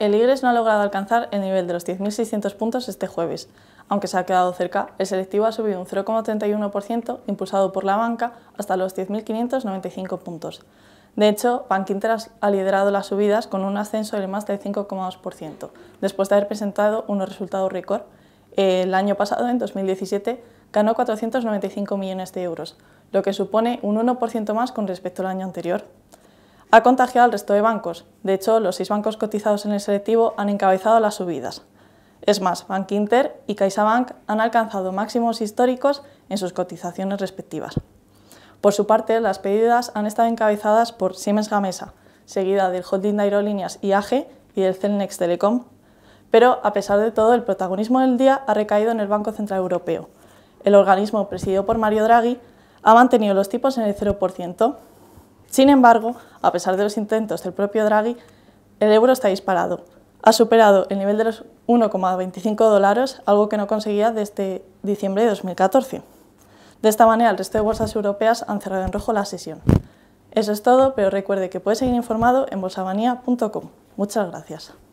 El IGRES no ha logrado alcanzar el nivel de los 10.600 puntos este jueves. Aunque se ha quedado cerca, el selectivo ha subido un 0,31%, impulsado por la banca, hasta los 10.595 puntos. De hecho, Bankinter ha liderado las subidas con un ascenso del más del 5,2%, después de haber presentado unos resultados récord. El año pasado, en 2017, ganó 495 millones de euros, lo que supone un 1% más con respecto al año anterior ha contagiado al resto de bancos. De hecho, los seis bancos cotizados en el selectivo han encabezado las subidas. Es más, Bank Inter y CaixaBank han alcanzado máximos históricos en sus cotizaciones respectivas. Por su parte, las pérdidas han estado encabezadas por Siemens Gamesa, seguida del holding de aerolíneas IAG y del Celnex Telecom. Pero, a pesar de todo, el protagonismo del día ha recaído en el Banco Central Europeo. El organismo, presidido por Mario Draghi, ha mantenido los tipos en el 0%, sin embargo, a pesar de los intentos del propio Draghi, el euro está disparado. Ha superado el nivel de los 1,25 dólares, algo que no conseguía desde diciembre de 2014. De esta manera, el resto de bolsas europeas han cerrado en rojo la sesión. Eso es todo, pero recuerde que puede seguir informado en bolsabanía.com. Muchas gracias.